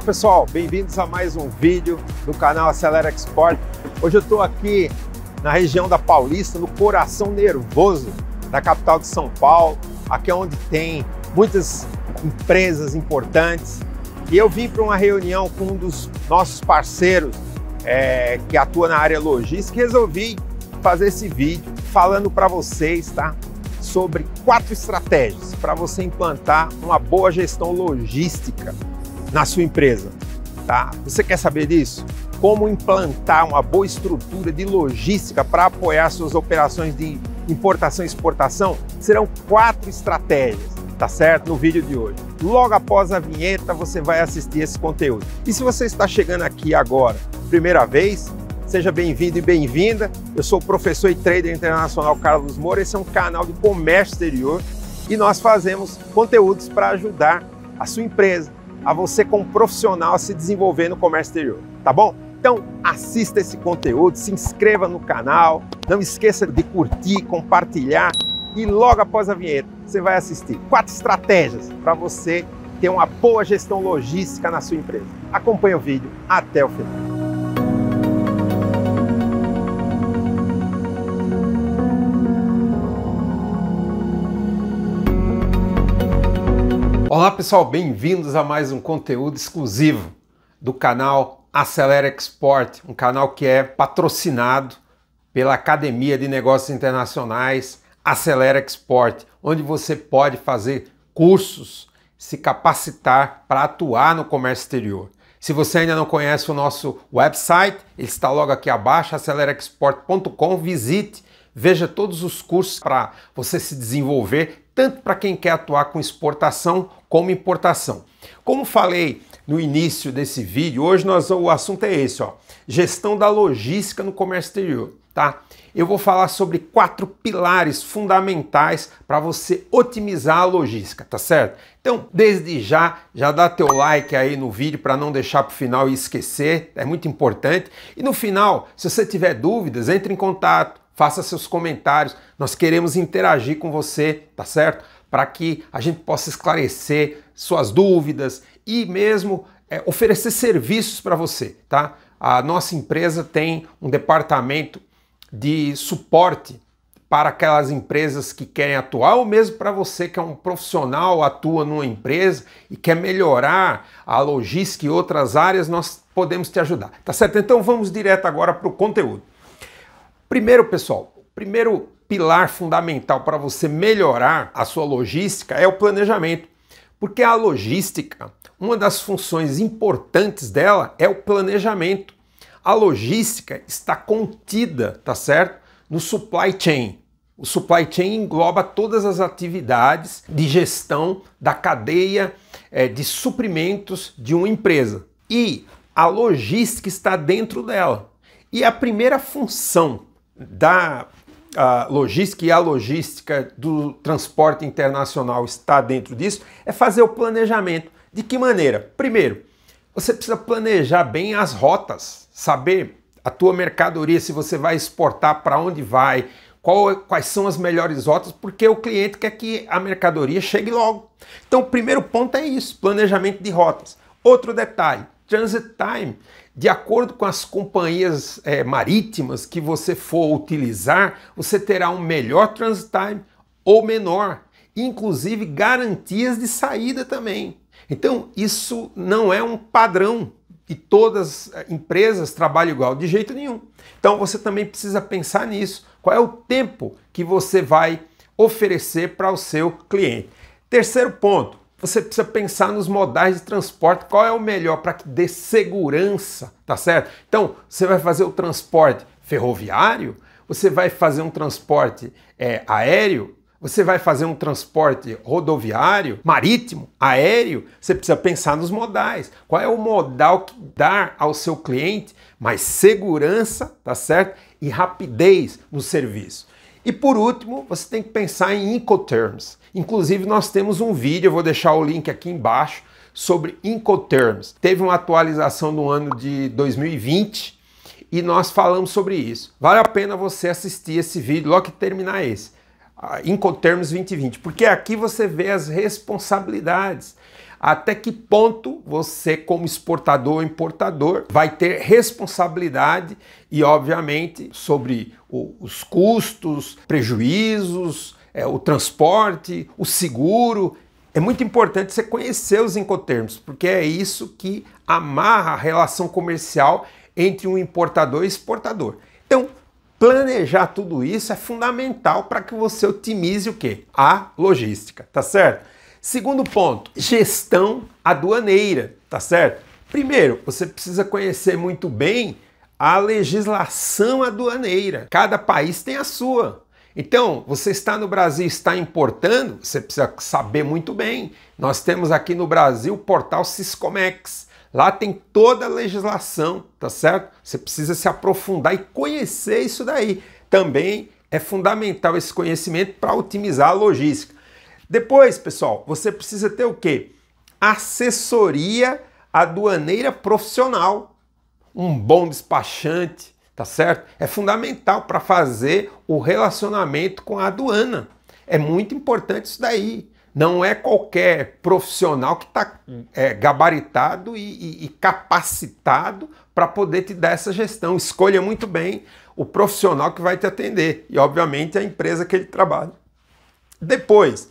Olá pessoal, bem-vindos a mais um vídeo do canal Acelera Export. Hoje eu estou aqui na região da Paulista, no coração nervoso da capital de São Paulo. Aqui é onde tem muitas empresas importantes. E eu vim para uma reunião com um dos nossos parceiros é, que atua na área logística e resolvi fazer esse vídeo falando para vocês, tá? Sobre quatro estratégias para você implantar uma boa gestão logística na sua empresa. Tá? Você quer saber disso? Como implantar uma boa estrutura de logística para apoiar suas operações de importação e exportação? Serão quatro estratégias, tá certo? No vídeo de hoje. Logo após a vinheta, você vai assistir esse conteúdo. E se você está chegando aqui agora, primeira vez, Seja bem-vindo e bem-vinda. Eu sou o professor e trader internacional Carlos Moura. Esse é um canal de comércio exterior e nós fazemos conteúdos para ajudar a sua empresa, a você como profissional a se desenvolver no comércio exterior, tá bom? Então assista esse conteúdo, se inscreva no canal, não esqueça de curtir, compartilhar e logo após a vinheta você vai assistir quatro estratégias para você ter uma boa gestão logística na sua empresa. Acompanhe o vídeo até o final. Olá pessoal, bem-vindos a mais um conteúdo exclusivo do canal Acelera Export, um canal que é patrocinado pela Academia de Negócios Internacionais Acelera Export, onde você pode fazer cursos, se capacitar para atuar no comércio exterior. Se você ainda não conhece o nosso website, ele está logo aqui abaixo, acelerexport.com, visite Veja todos os cursos para você se desenvolver, tanto para quem quer atuar com exportação como importação. Como falei no início desse vídeo, hoje nós, o assunto é esse, ó, gestão da logística no comércio exterior, tá? Eu vou falar sobre quatro pilares fundamentais para você otimizar a logística, tá certo? Então, desde já, já dá teu like aí no vídeo para não deixar para o final e esquecer, é muito importante. E no final, se você tiver dúvidas, entre em contato faça seus comentários. Nós queremos interagir com você, tá certo? Para que a gente possa esclarecer suas dúvidas e mesmo é, oferecer serviços para você, tá? A nossa empresa tem um departamento de suporte para aquelas empresas que querem atuar, ou mesmo para você que é um profissional, atua numa empresa e quer melhorar a logística e outras áreas, nós podemos te ajudar. Tá certo? Então vamos direto agora para o conteúdo. Primeiro, pessoal, primeiro pilar fundamental para você melhorar a sua logística é o planejamento. Porque a logística, uma das funções importantes dela é o planejamento. A logística está contida, tá certo? No supply chain. O supply chain engloba todas as atividades de gestão da cadeia é, de suprimentos de uma empresa. E a logística está dentro dela. E a primeira função da logística e a logística do transporte internacional está dentro disso, é fazer o planejamento. De que maneira? Primeiro, você precisa planejar bem as rotas, saber a tua mercadoria, se você vai exportar, para onde vai, qual, quais são as melhores rotas, porque o cliente quer que a mercadoria chegue logo. Então, o primeiro ponto é isso: planejamento de rotas. Outro detalhe: transit time. De acordo com as companhias é, marítimas que você for utilizar, você terá um melhor transit time ou menor, inclusive garantias de saída também. Então, isso não é um padrão e todas as é, empresas trabalham igual, de jeito nenhum. Então, você também precisa pensar nisso. Qual é o tempo que você vai oferecer para o seu cliente? Terceiro ponto, você precisa pensar nos modais de transporte, qual é o melhor para que dê segurança, tá certo? Então, você vai fazer o transporte ferroviário, você vai fazer um transporte é, aéreo, você vai fazer um transporte rodoviário, marítimo, aéreo, você precisa pensar nos modais. Qual é o modal que dá ao seu cliente mais segurança, tá certo? E rapidez no serviço. E por último, você tem que pensar em Incoterms, Inclusive, nós temos um vídeo, eu vou deixar o link aqui embaixo, sobre Incoterms. Teve uma atualização no ano de 2020 e nós falamos sobre isso. Vale a pena você assistir esse vídeo logo que terminar esse. Incoterms 2020, porque aqui você vê as responsabilidades. Até que ponto você, como exportador ou importador, vai ter responsabilidade e, obviamente, sobre os custos, prejuízos, é, o transporte, o seguro. É muito importante você conhecer os incoterms, porque é isso que amarra a relação comercial entre um importador e exportador. Então, planejar tudo isso é fundamental para que você otimize o quê? A logística, tá certo? Segundo ponto, gestão aduaneira, tá certo? Primeiro, você precisa conhecer muito bem a legislação aduaneira. Cada país tem a sua. Então, você está no Brasil está importando, você precisa saber muito bem. Nós temos aqui no Brasil o portal Ciscomex. Lá tem toda a legislação, tá certo? Você precisa se aprofundar e conhecer isso daí. Também é fundamental esse conhecimento para otimizar a logística. Depois, pessoal, você precisa ter o quê? Assessoria aduaneira profissional. Um bom despachante, tá certo? É fundamental para fazer o relacionamento com a aduana. É muito importante isso daí. Não é qualquer profissional que está é, gabaritado e, e, e capacitado para poder te dar essa gestão. Escolha muito bem o profissional que vai te atender e, obviamente, a empresa que ele trabalha. Depois,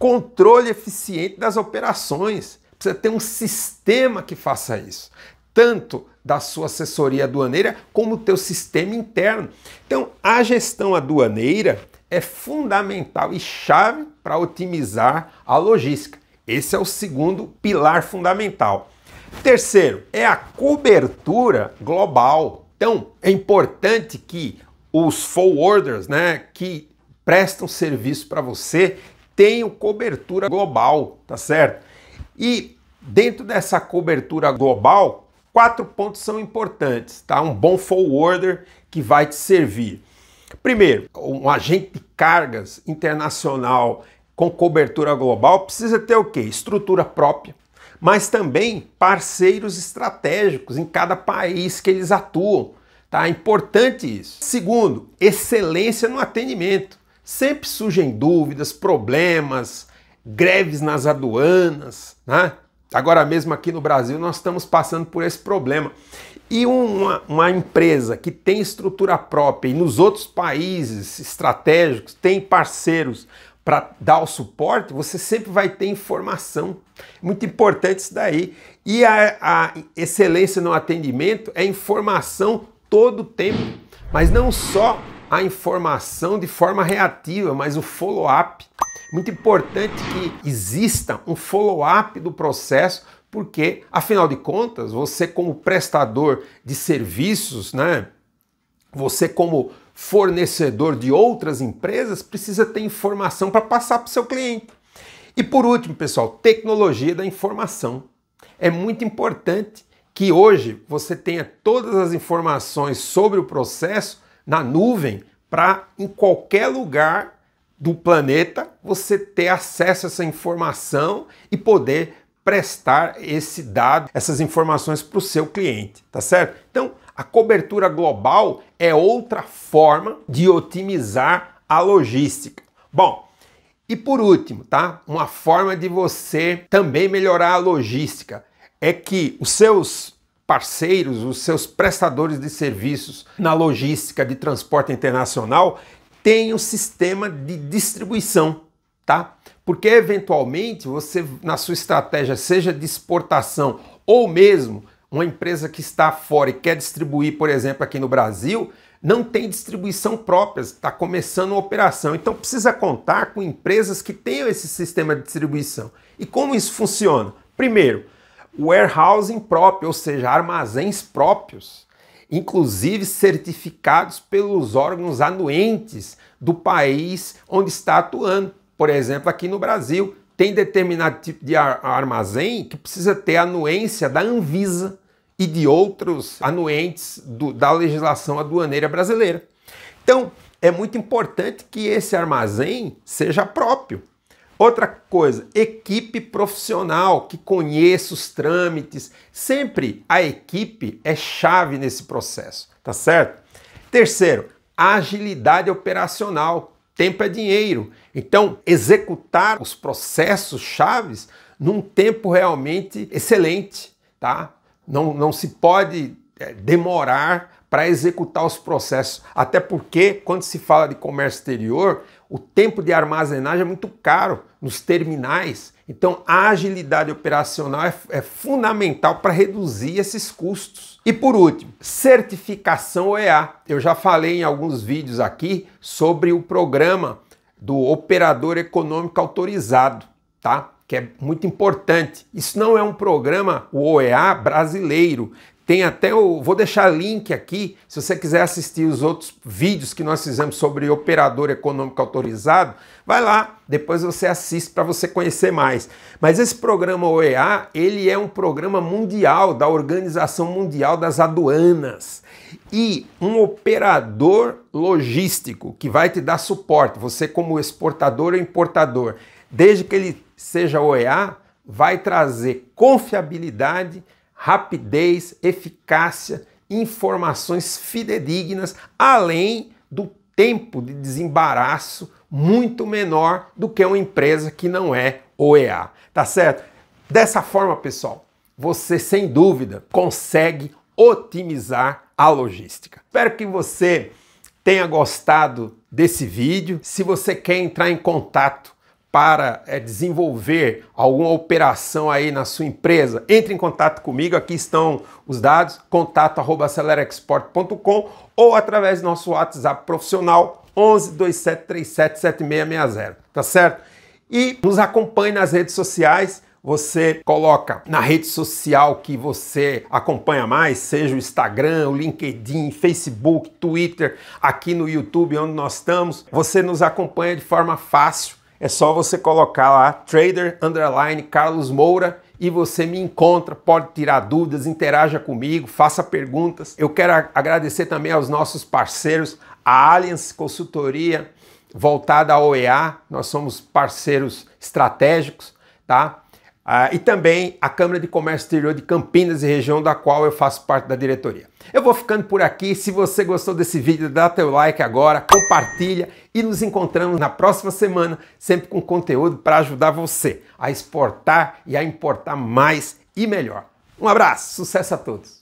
controle eficiente das operações. Precisa ter um sistema que faça isso tanto da sua assessoria aduaneira como do teu sistema interno. Então, a gestão aduaneira é fundamental e chave para otimizar a logística. Esse é o segundo pilar fundamental. Terceiro, é a cobertura global. Então, é importante que os forwarders, né, que prestam serviço para você, tenham cobertura global, tá certo? E dentro dessa cobertura global, quatro pontos são importantes, tá? Um bom forwarder que vai te servir. Primeiro, um agente de cargas internacional com cobertura global precisa ter o quê? Estrutura própria, mas também parceiros estratégicos em cada país que eles atuam. Tá? É importante isso. Segundo, excelência no atendimento. Sempre surgem dúvidas, problemas, greves nas aduanas, né? Agora mesmo aqui no Brasil nós estamos passando por esse problema. E uma, uma, empresa que tem estrutura própria e nos outros países estratégicos tem parceiros para dar o suporte, você sempre vai ter informação. Muito importante isso daí. E a, a excelência no atendimento é informação todo o tempo, mas não só a informação de forma reativa, mas o follow-up. Muito importante que exista um follow-up do processo, porque, afinal de contas, você, como prestador de serviços, né? Você, como fornecedor de outras empresas, precisa ter informação para passar para o seu cliente. E por último, pessoal, tecnologia da informação. É muito importante que hoje você tenha todas as informações sobre o processo na nuvem para em qualquer lugar do planeta você ter acesso a essa informação e poder prestar esse dado, essas informações para o seu cliente, tá certo? Então, a cobertura global é outra forma de otimizar a logística. Bom, e por último, tá? Uma forma de você também melhorar a logística é que os seus parceiros, os seus prestadores de serviços na logística de transporte internacional têm um sistema de distribuição tá? Porque eventualmente você, na sua estratégia, seja de exportação ou mesmo uma empresa que está fora e quer distribuir, por exemplo, aqui no Brasil, não tem distribuição própria, está começando uma operação. Então precisa contar com empresas que tenham esse sistema de distribuição. E como isso funciona? Primeiro, warehousing próprio, ou seja, armazéns próprios, inclusive certificados pelos órgãos anuentes do país onde está atuando. Por exemplo, aqui no Brasil, tem determinado tipo de armazém que precisa ter anuência da Anvisa e de outros anuentes do, da legislação aduaneira brasileira. Então, é muito importante que esse armazém seja próprio. Outra coisa, equipe profissional que conheça os trâmites. Sempre a equipe é chave nesse processo, tá certo? Terceiro, agilidade operacional. Tempo é dinheiro. Então, executar os processos chaves num tempo realmente excelente, tá? Não, não se pode é, demorar para executar os processos. Até porque, quando se fala de comércio exterior, o tempo de armazenagem é muito caro nos terminais. Então, a agilidade operacional é, é fundamental para reduzir esses custos. E por último, certificação OEA. Eu já falei em alguns vídeos aqui sobre o programa do operador econômico autorizado, tá? Que é muito importante. Isso não é um programa o OEA brasileiro. Tem até o. Vou deixar link aqui, se você quiser assistir os outros vídeos que nós fizemos sobre operador econômico autorizado, vai lá, depois você assiste para você conhecer mais. Mas esse programa OEA, ele é um programa mundial da Organização Mundial das Aduanas. E um operador logístico que vai te dar suporte, você como exportador ou importador, desde que ele seja OEA, vai trazer confiabilidade rapidez, eficácia, informações fidedignas, além do tempo de desembaraço muito menor do que uma empresa que não é OEA, tá certo? Dessa forma, pessoal, você sem dúvida consegue otimizar a logística. Espero que você tenha gostado desse vídeo. Se você quer entrar em contato para é, desenvolver alguma operação aí na sua empresa, entre em contato comigo, aqui estão os dados, contato acelerexport.com ou através do nosso WhatsApp profissional 11 2737 7660, tá certo? E nos acompanhe nas redes sociais, você coloca na rede social que você acompanha mais, seja o Instagram, o LinkedIn, Facebook, Twitter, aqui no YouTube, onde nós estamos, você nos acompanha de forma fácil é só você colocar lá trader underline Carlos Moura e você me encontra, pode tirar dúvidas, interaja comigo, faça perguntas. Eu quero agradecer também aos nossos parceiros, a Allianz Consultoria voltada à OEA, nós somos parceiros estratégicos, tá? Ah, e também a Câmara de Comércio Exterior de Campinas e região da qual eu faço parte da diretoria. Eu vou ficando por aqui. Se você gostou desse vídeo, dá teu like agora, compartilha e nos encontramos na próxima semana, sempre com conteúdo para ajudar você a exportar e a importar mais e melhor. Um abraço, sucesso a todos!